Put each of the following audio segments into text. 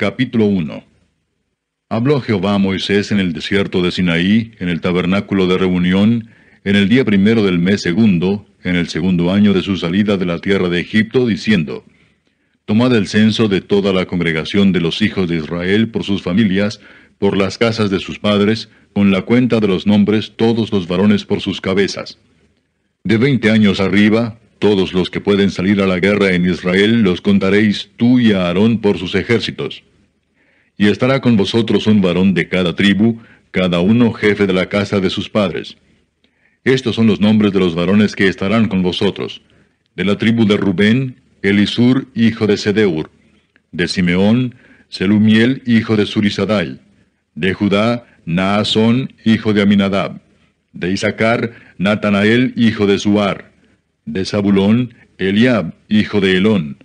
Capítulo 1 Habló Jehová a Moisés en el desierto de Sinaí, en el tabernáculo de reunión, en el día primero del mes segundo, en el segundo año de su salida de la tierra de Egipto, diciendo, Tomad el censo de toda la congregación de los hijos de Israel por sus familias, por las casas de sus padres, con la cuenta de los nombres todos los varones por sus cabezas. De veinte años arriba, todos los que pueden salir a la guerra en Israel los contaréis tú y a Aarón por sus ejércitos y estará con vosotros un varón de cada tribu, cada uno jefe de la casa de sus padres. Estos son los nombres de los varones que estarán con vosotros. De la tribu de Rubén, Elisur, hijo de Sedeur. De Simeón, Selumiel, hijo de Surizadal; De Judá, Naasón, hijo de Aminadab. De Isaacar, Natanael, hijo de Suar. De Zabulón, Eliab, hijo de Elón.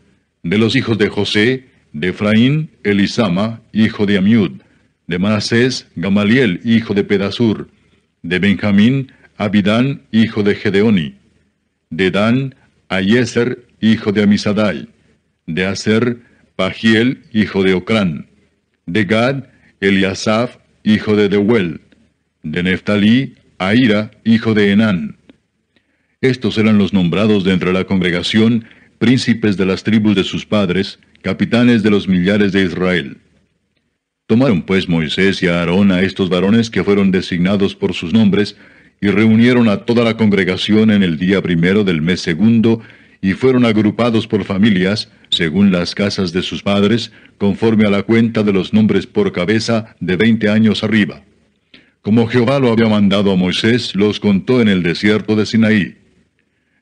De los hijos de José, de Efraín, Elisama, hijo de Amiud, de Manasés, Gamaliel, hijo de Pedasur, de Benjamín, Abidán, hijo de Gedeoni, de Dan, Ayeser, hijo de Amisadai, de Aser, Pagiel, hijo de Ocrán, de Gad, Eliasaf, hijo de Deuel, de Neftalí, Aira, hijo de Enán. Estos eran los nombrados de entre la congregación, príncipes de las tribus de sus padres, capitanes de los millares de Israel. Tomaron pues Moisés y Aarón a estos varones que fueron designados por sus nombres, y reunieron a toda la congregación en el día primero del mes segundo, y fueron agrupados por familias, según las casas de sus padres, conforme a la cuenta de los nombres por cabeza de veinte años arriba. Como Jehová lo había mandado a Moisés, los contó en el desierto de Sinaí.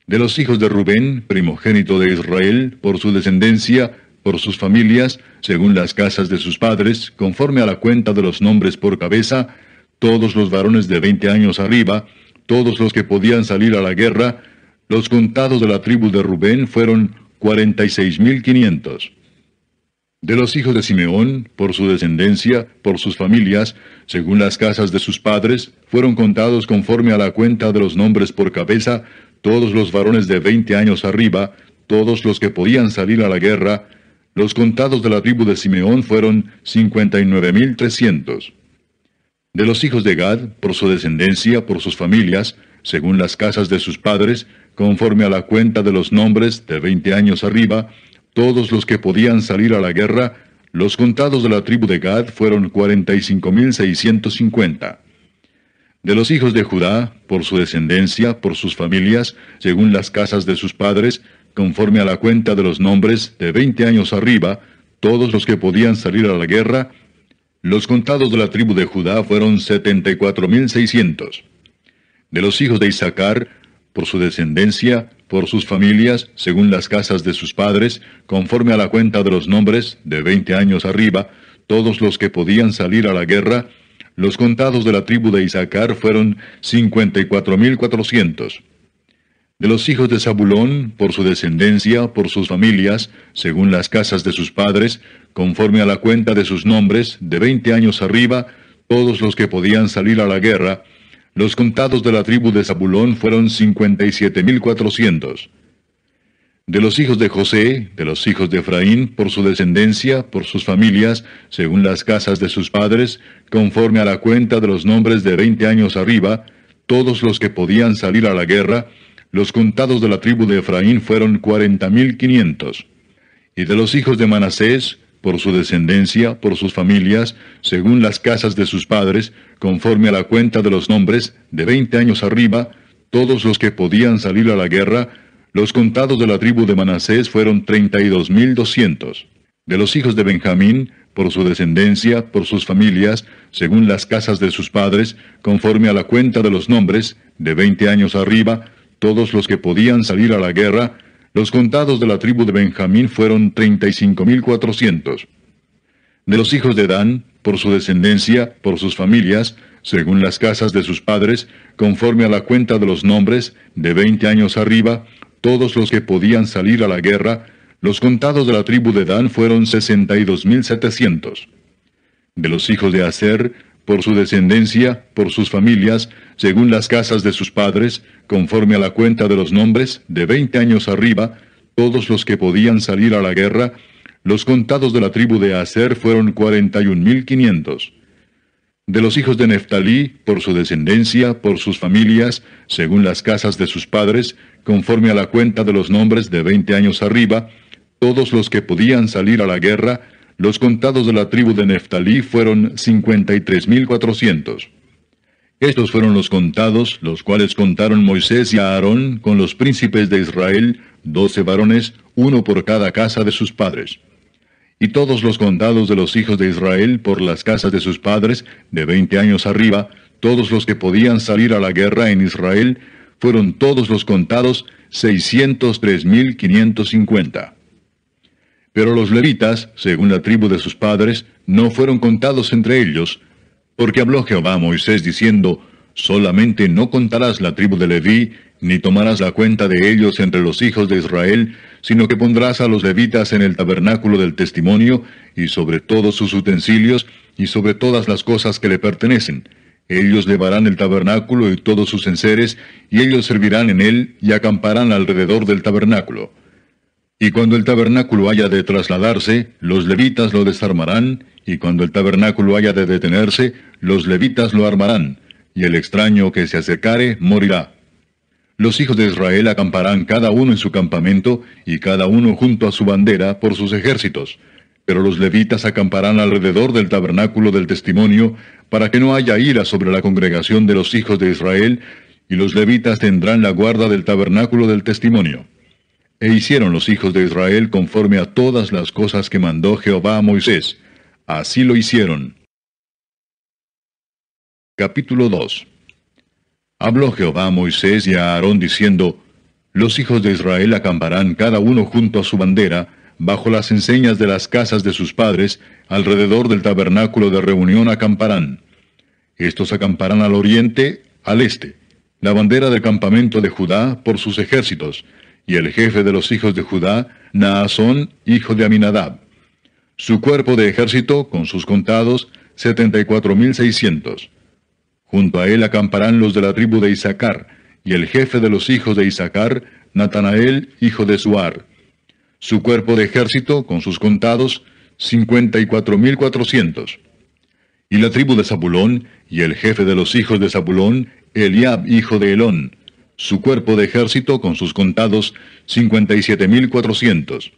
De los hijos de Rubén, primogénito de Israel, por su descendencia, por sus familias, según las casas de sus padres, conforme a la cuenta de los nombres por cabeza, todos los varones de 20 años arriba, todos los que podían salir a la guerra, los contados de la tribu de Rubén fueron quinientos. De los hijos de Simeón, por su descendencia, por sus familias, según las casas de sus padres, fueron contados conforme a la cuenta de los nombres por cabeza, todos los varones de 20 años arriba, todos los que podían salir a la guerra, los contados de la tribu de Simeón fueron 59.300. De los hijos de Gad, por su descendencia, por sus familias, según las casas de sus padres, conforme a la cuenta de los nombres de 20 años arriba, todos los que podían salir a la guerra, los contados de la tribu de Gad fueron 45.650. De los hijos de Judá, por su descendencia, por sus familias, según las casas de sus padres, conforme a la cuenta de los nombres, de 20 años arriba, todos los que podían salir a la guerra, los contados de la tribu de Judá fueron 74.600. De los hijos de Isaacar, por su descendencia, por sus familias, según las casas de sus padres, conforme a la cuenta de los nombres, de 20 años arriba, todos los que podían salir a la guerra, los contados de la tribu de Isaacar fueron 54.400. De los hijos de Zabulón, por su descendencia, por sus familias, según las casas de sus padres, conforme a la cuenta de sus nombres, de veinte años arriba, todos los que podían salir a la guerra, los contados de la tribu de Zabulón fueron cincuenta y siete mil cuatrocientos. De los hijos de José, de los hijos de Efraín, por su descendencia, por sus familias, según las casas de sus padres, conforme a la cuenta de los nombres de veinte años arriba, todos los que podían salir a la guerra, los contados de la tribu de Efraín fueron cuarenta mil quinientos. Y de los hijos de Manasés, por su descendencia, por sus familias, según las casas de sus padres, conforme a la cuenta de los nombres, de veinte años arriba, todos los que podían salir a la guerra, los contados de la tribu de Manasés fueron treinta y dos mil doscientos. De los hijos de Benjamín, por su descendencia, por sus familias, según las casas de sus padres, conforme a la cuenta de los nombres, de veinte años arriba, todos los que podían salir a la guerra, los contados de la tribu de Benjamín fueron 35.400. De los hijos de Dan, por su descendencia, por sus familias, según las casas de sus padres, conforme a la cuenta de los nombres, de 20 años arriba, todos los que podían salir a la guerra, los contados de la tribu de Dan fueron 62.700. De los hijos de Aser, por su descendencia, por sus familias, según las casas de sus padres, conforme a la cuenta de los nombres, de veinte años arriba, todos los que podían salir a la guerra, los contados de la tribu de Aser fueron cuarenta y un mil quinientos. De los hijos de Neftalí, por su descendencia, por sus familias, según las casas de sus padres, conforme a la cuenta de los nombres de veinte años arriba, todos los que podían salir a la guerra, los contados de la tribu de Neftalí fueron 53.400. Estos fueron los contados, los cuales contaron Moisés y Aarón con los príncipes de Israel, doce varones, uno por cada casa de sus padres. Y todos los contados de los hijos de Israel por las casas de sus padres, de veinte años arriba, todos los que podían salir a la guerra en Israel, fueron todos los contados 603.550. Pero los levitas, según la tribu de sus padres, no fueron contados entre ellos, porque habló Jehová a Moisés diciendo, Solamente no contarás la tribu de Leví, ni tomarás la cuenta de ellos entre los hijos de Israel, sino que pondrás a los levitas en el tabernáculo del testimonio, y sobre todos sus utensilios, y sobre todas las cosas que le pertenecen. Ellos llevarán el tabernáculo y todos sus enseres, y ellos servirán en él, y acamparán alrededor del tabernáculo. Y cuando el tabernáculo haya de trasladarse, los levitas lo desarmarán, y cuando el tabernáculo haya de detenerse, los levitas lo armarán, y el extraño que se acercare morirá. Los hijos de Israel acamparán cada uno en su campamento, y cada uno junto a su bandera por sus ejércitos. Pero los levitas acamparán alrededor del tabernáculo del testimonio, para que no haya ira sobre la congregación de los hijos de Israel, y los levitas tendrán la guarda del tabernáculo del testimonio. E hicieron los hijos de Israel conforme a todas las cosas que mandó Jehová a Moisés. Así lo hicieron. Capítulo 2 Habló Jehová a Moisés y a Aarón diciendo, Los hijos de Israel acamparán cada uno junto a su bandera, bajo las enseñas de las casas de sus padres, alrededor del tabernáculo de reunión acamparán. Estos acamparán al oriente, al este. La bandera del campamento de Judá por sus ejércitos, y el jefe de los hijos de Judá, Naasón, hijo de Aminadab. Su cuerpo de ejército, con sus contados, setenta y cuatro mil seiscientos. Junto a él acamparán los de la tribu de Isaacar, y el jefe de los hijos de Isaacar, Natanael, hijo de Suar. Su cuerpo de ejército, con sus contados, cincuenta y cuatro mil cuatrocientos. Y la tribu de Zabulón, y el jefe de los hijos de Zabulón, Eliab, hijo de Elón su cuerpo de ejército con sus contados 57.400.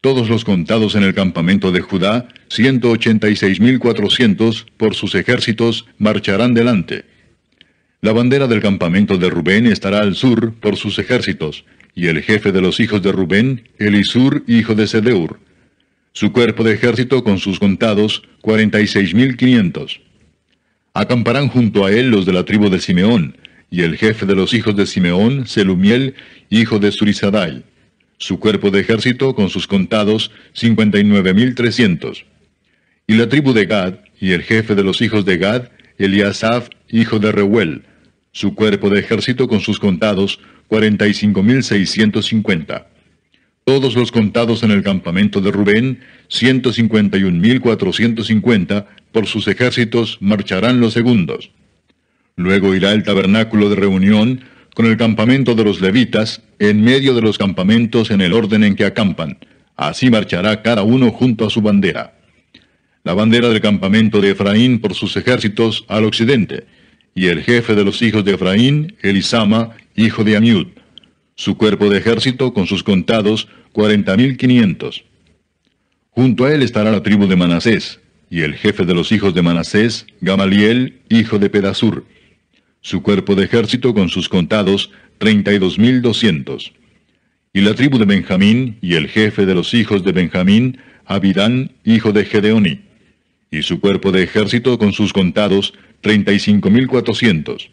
Todos los contados en el campamento de Judá, 186.400, por sus ejércitos, marcharán delante. La bandera del campamento de Rubén estará al sur por sus ejércitos, y el jefe de los hijos de Rubén, Elisur, hijo de Sedeur. Su cuerpo de ejército con sus contados, 46.500. Acamparán junto a él los de la tribu de Simeón, y el jefe de los hijos de Simeón, Selumiel, hijo de zurisadai Su cuerpo de ejército, con sus contados, 59.300. Y la tribu de Gad, y el jefe de los hijos de Gad, Eliasaf, hijo de Reuel. Su cuerpo de ejército, con sus contados, 45.650. Todos los contados en el campamento de Rubén, 151.450, por sus ejércitos marcharán los segundos. Luego irá el tabernáculo de reunión con el campamento de los levitas en medio de los campamentos en el orden en que acampan. Así marchará cada uno junto a su bandera. La bandera del campamento de Efraín por sus ejércitos al occidente, y el jefe de los hijos de Efraín, Elisama, hijo de Amiud. Su cuerpo de ejército con sus contados, cuarenta mil quinientos. Junto a él estará la tribu de Manasés, y el jefe de los hijos de Manasés, Gamaliel, hijo de Pedasur su cuerpo de ejército con sus contados, treinta y dos mil doscientos. Y la tribu de Benjamín, y el jefe de los hijos de Benjamín, Abidán, hijo de Gedeoni, Y su cuerpo de ejército con sus contados, treinta y cinco mil cuatrocientos.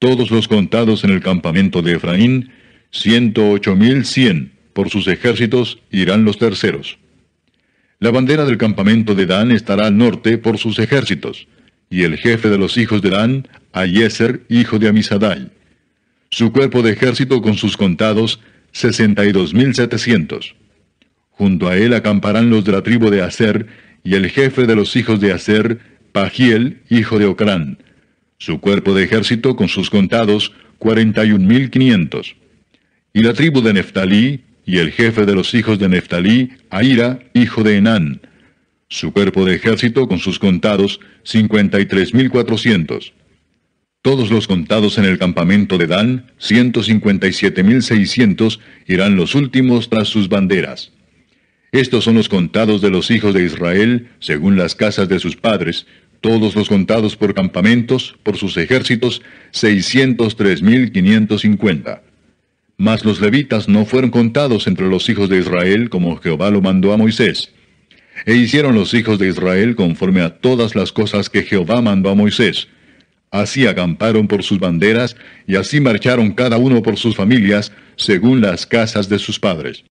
Todos los contados en el campamento de Efraín, ciento ocho mil cien, por sus ejércitos irán los terceros. La bandera del campamento de Dan estará al norte por sus ejércitos y el jefe de los hijos de Dan, Ayeser, hijo de Amisadai. Su cuerpo de ejército con sus contados, 62.700. Junto a él acamparán los de la tribu de Aser, y el jefe de los hijos de Aser, Pajiel, hijo de Ocrán. Su cuerpo de ejército con sus contados, 41.500. Y la tribu de Neftalí, y el jefe de los hijos de Neftalí, Aira, hijo de Enán su cuerpo de ejército con sus contados, 53.400. Todos los contados en el campamento de Dan, 157.600, irán los últimos tras sus banderas. Estos son los contados de los hijos de Israel, según las casas de sus padres, todos los contados por campamentos, por sus ejércitos, 603.550. Mas los levitas no fueron contados entre los hijos de Israel como Jehová lo mandó a Moisés, e hicieron los hijos de Israel conforme a todas las cosas que Jehová mandó a Moisés. Así acamparon por sus banderas, y así marcharon cada uno por sus familias, según las casas de sus padres.